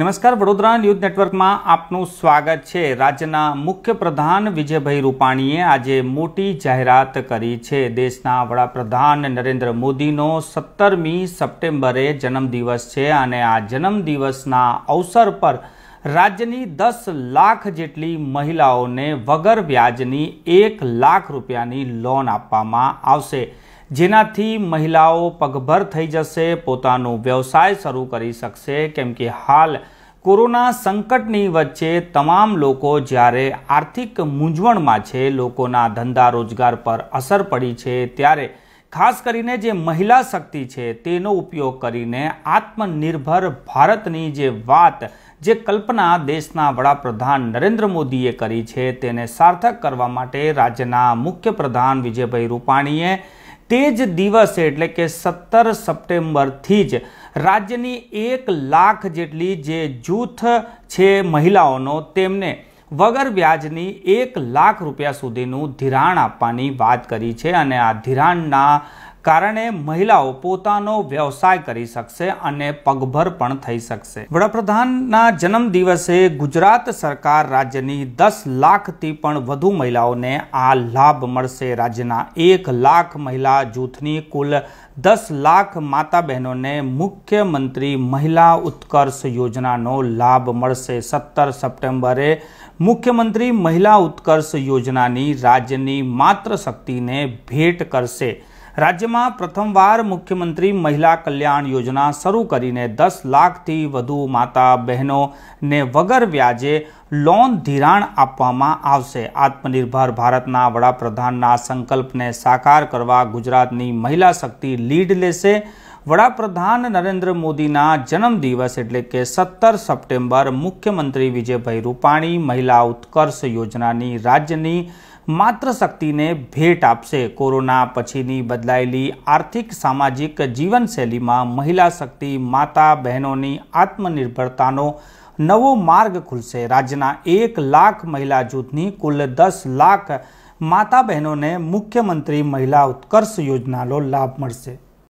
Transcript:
નમસ્કાર વડોદરા ન્યૂઝ નેટવર્કમાં આપનું સ્વાગત છે રાજ્યના મુખ્ય પ્રધાન વિજયભાઈ રૂપાણીએ આજે મોટી જાહેરાત કરી છે દેશના વડાપ્રધાન નરેન્દ્ર મોદીનો સત્તરમી સપ્ટેમ્બરે જન્મદિવસ છે અને આ જન્મદિવસના અવસર પર રાજ્યની દસ લાખ જેટલી મહિલાઓને વગર વ્યાજની એક લાખ રૂપિયાની લોન આપવામાં આવશે જેનાથી મહિલાઓ પગભર થઈ જશે પોતાનો વ્યવસાય શરૂ કરી શકશે કેમ કે હાલ કોરોના સંકટની વચ્ચે તમામ લોકો જ્યારે આર્થિક મૂંઝવણમાં છે લોકોના ધંધા રોજગાર પર અસર પડી છે ત્યારે ખાસ કરીને જે મહિલા શક્તિ છે તેનો ઉપયોગ કરીને આત્મનિર્ભર ભારતની જે વાત જે કલ્પના દેશના વડાપ્રધાન નરેન્દ્ર મોદીએ કરી છે તેને સાર્થક કરવા માટે રાજ્યના મુખ્યપ્રધાન વિજયભાઈ રૂપાણીએ તે જ દિવસે એટલે કે સત્તર સપ્ટેમ્બરથી જ રાજ્યની એક લાખ જેટલી જે જૂથ છે મહિલાઓનો તેમને વગર વ્યાજની એક લાખ રૂપિયા સુધીનું ધિરાણ આપવાની વાત કરી છે અને આ ધિરાણના કારણે મહિલાઓ પોતાનો વ્યવસાય કરી શકશે અને પગભર પણ થઈ શકશે વડાપ્રધાનના જન્મ દિવસે ગુજરાત સરકાર રાજ્યની દસ લાખથી પણ વધુ મહિલાઓને આ લાભ મળશે રાજ્યના એક લાખ મહિલા જૂથની કુલ દસ લાખ માતા બહેનોને મુખ્યમંત્રી મહિલા ઉત્કર્ષ યોજનાનો લાભ મળશે સત્તર સપ્ટેમ્બરે મુખ્યમંત્રી મહિલા ઉત્કર્ષ યોજનાની રાજ્યની માત્ર શક્તિને ભેટ કરશે રાજ્યમાં પ્રથમવાર મુખ્યમંત્રી મહિલા કલ્યાણ યોજના શરૂ કરીને દસ લાખથી વધુ માતા બહેનોને વગર વ્યાજે લોન ધિરાણ આપવામાં આવશે આત્મનિર્ભર ભારતના વડાપ્રધાનના સંકલ્પને સાકાર કરવા ગુજરાતની મહિલા શક્તિ લીડ લેશે વડાપ્રધાન નરેન્દ્ર મોદીના જન્મદિવસ એટલે કે સત્તર સપ્ટેમ્બર મુખ્યમંત્રી વિજયભાઈ રૂપાણી મહિલા ઉત્કર્ષ યોજનાની રાજ્યની માતૃશક્તિને ભેટ આપશે કોરોના પછીની બદલાયેલી આર્થિક સામાજિક જીવનશૈલીમાં મહિલા શક્તિ માતા બહેનોની આત્મનિર્ભરતાનો નવો માર્ગ ખુલશે રાજ્યના એક લાખ મહિલા જૂથની કુલ દસ લાખ માતા બહેનોને મુખ્યમંત્રી મહિલા ઉત્કર્ષ યોજનાનો લાભ મળશે